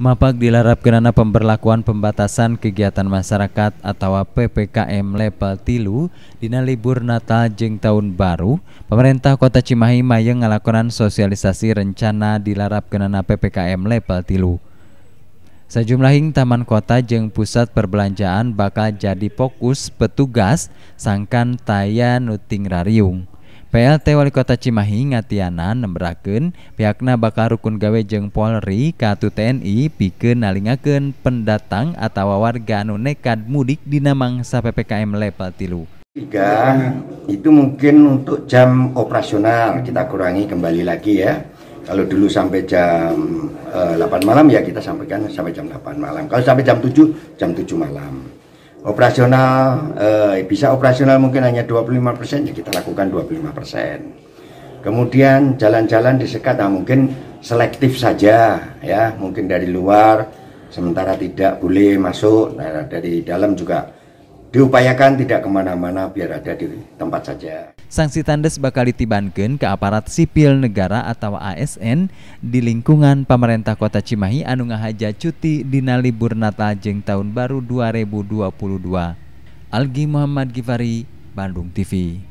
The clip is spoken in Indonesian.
Mapak dilarap karena pemberlakuan pembatasan kegiatan masyarakat atau PPKM level tilu dina libur Natal jeng tahun baru, pemerintah kota Cimahi mayang ngalakonan sosialisasi rencana dilarap karena PPKM level tilu. Sejumlahing taman kota jeng pusat perbelanjaan bakal jadi fokus petugas sangkan taya nuting rariung. PLT Wali Kota Cimahi ngatianan nemberaken pihakna bakal rukun gawe jeng Polri Katu TNI bikin nalingaken pendatang atau warga anu nekat mudik dina mangsa PPKM level tilu. Tiga itu mungkin untuk jam operasional kita kurangi kembali lagi ya. Kalau dulu sampai jam eh, 8 malam ya kita sampaikan sampai jam 8 malam. Kalau sampai jam 7, jam 7 malam operasional eh, bisa operasional mungkin hanya 25% ya kita lakukan 25% kemudian jalan-jalan disekat nah mungkin selektif saja ya mungkin dari luar sementara tidak boleh masuk nah, dari dalam juga diupayakan tidak kemana-mana biar ada di tempat saja sanksi tandes bakal ditibankan ke aparat sipil negara atau ASN di lingkungan pemerintah kota Cimahi anu ngahaja cuti dina libur Natal jeng tahun baru 2022. Algi Muhammad Givari Bandung TV.